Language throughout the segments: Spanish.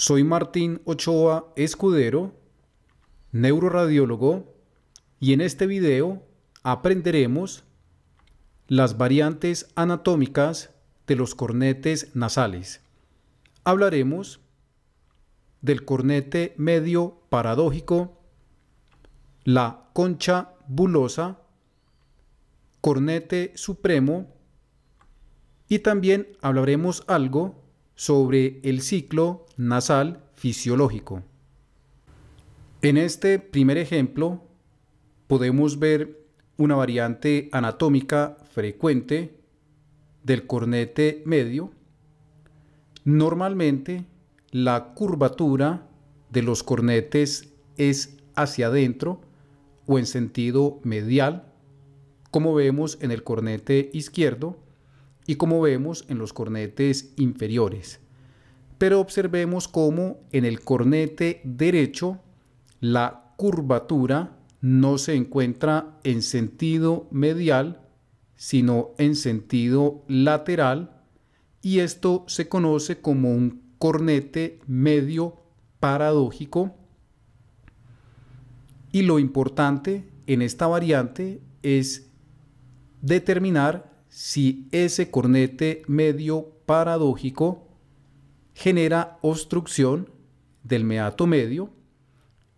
Soy Martín Ochoa Escudero, neuroradiólogo, y en este video aprenderemos las variantes anatómicas de los cornetes nasales. Hablaremos del cornete medio paradójico, la concha bulosa, cornete supremo y también hablaremos algo sobre el ciclo nasal fisiológico. En este primer ejemplo podemos ver una variante anatómica frecuente del cornete medio. Normalmente la curvatura de los cornetes es hacia adentro o en sentido medial, como vemos en el cornete izquierdo y como vemos en los cornetes inferiores pero observemos cómo en el cornete derecho la curvatura no se encuentra en sentido medial, sino en sentido lateral, y esto se conoce como un cornete medio paradójico. Y lo importante en esta variante es determinar si ese cornete medio paradójico genera obstrucción del meato medio.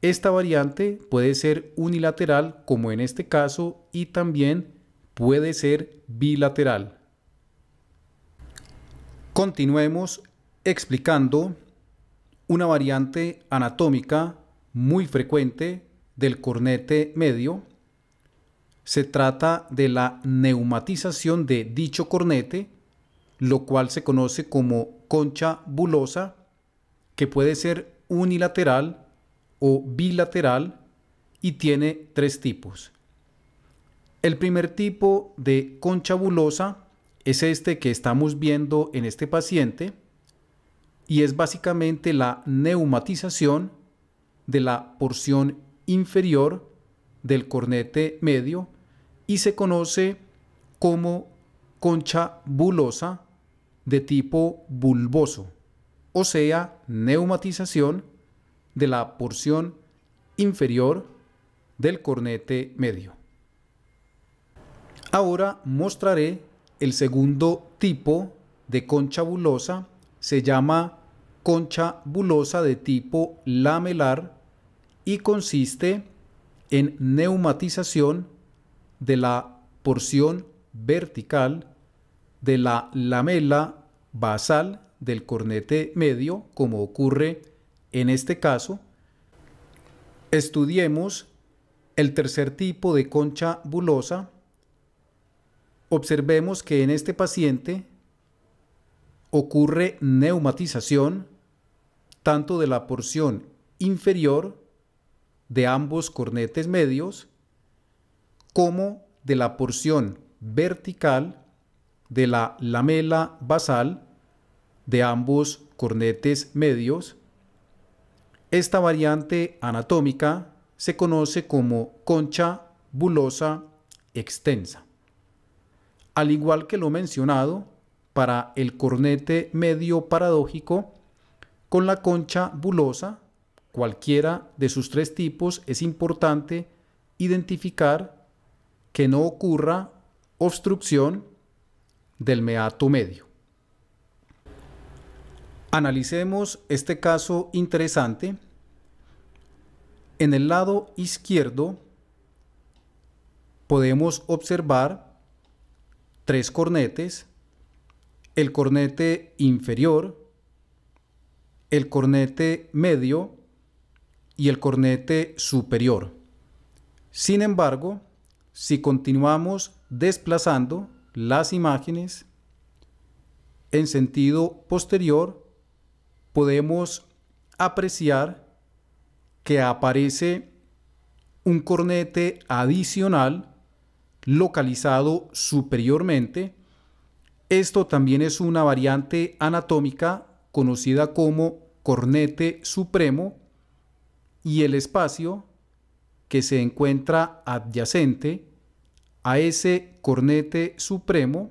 Esta variante puede ser unilateral, como en este caso, y también puede ser bilateral. Continuemos explicando una variante anatómica muy frecuente del cornete medio. Se trata de la neumatización de dicho cornete, lo cual se conoce como concha bulosa, que puede ser unilateral o bilateral y tiene tres tipos. El primer tipo de concha bulosa es este que estamos viendo en este paciente y es básicamente la neumatización de la porción inferior del cornete medio y se conoce como concha bulosa de tipo bulboso, o sea, neumatización de la porción inferior del cornete medio. Ahora mostraré el segundo tipo de concha bulosa, se llama concha bulosa de tipo lamelar y consiste en neumatización de la porción vertical de la lamela basal del cornete medio, como ocurre en este caso, estudiemos el tercer tipo de concha bulosa. Observemos que en este paciente ocurre neumatización tanto de la porción inferior de ambos cornetes medios como de la porción vertical de la lamela basal de ambos cornetes medios. Esta variante anatómica se conoce como concha bulosa extensa. Al igual que lo mencionado, para el cornete medio paradójico, con la concha bulosa, cualquiera de sus tres tipos es importante identificar que no ocurra obstrucción del meato medio. Analicemos este caso interesante. En el lado izquierdo podemos observar tres cornetes, el cornete inferior, el cornete medio y el cornete superior. Sin embargo, si continuamos desplazando, las imágenes en sentido posterior, podemos apreciar que aparece un cornete adicional localizado superiormente. Esto también es una variante anatómica conocida como cornete supremo y el espacio que se encuentra adyacente a ese cornete supremo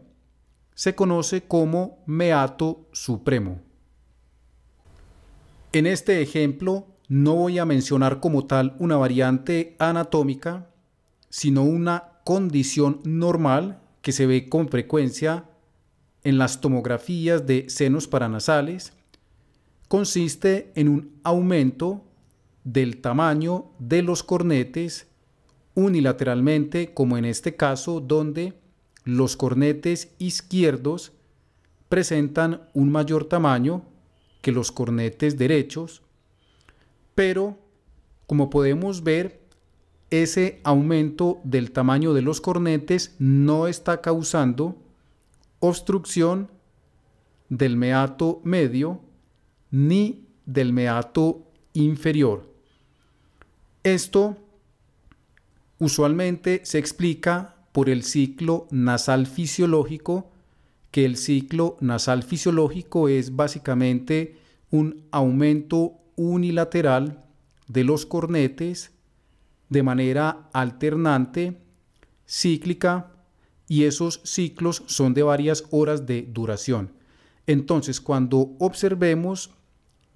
se conoce como meato supremo. En este ejemplo no voy a mencionar como tal una variante anatómica, sino una condición normal que se ve con frecuencia en las tomografías de senos paranasales, consiste en un aumento del tamaño de los cornetes unilateralmente, como en este caso donde los cornetes izquierdos presentan un mayor tamaño que los cornetes derechos, pero como podemos ver, ese aumento del tamaño de los cornetes no está causando obstrucción del meato medio ni del meato inferior. Esto usualmente se explica por el ciclo nasal fisiológico, que el ciclo nasal fisiológico es básicamente un aumento unilateral de los cornetes de manera alternante, cíclica, y esos ciclos son de varias horas de duración. Entonces, cuando observemos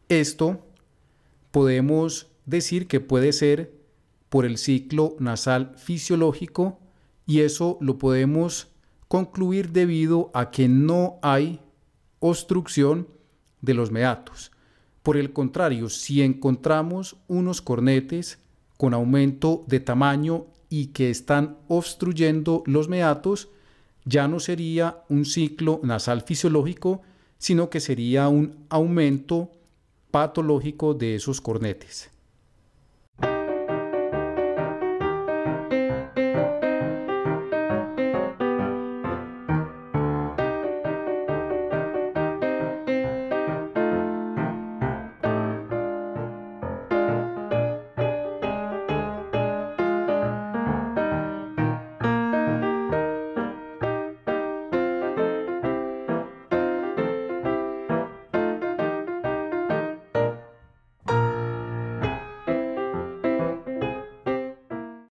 esto, podemos decir que puede ser por el ciclo nasal fisiológico y eso lo podemos concluir debido a que no hay obstrucción de los meatos. Por el contrario, si encontramos unos cornetes con aumento de tamaño y que están obstruyendo los meatos, ya no sería un ciclo nasal fisiológico, sino que sería un aumento patológico de esos cornetes.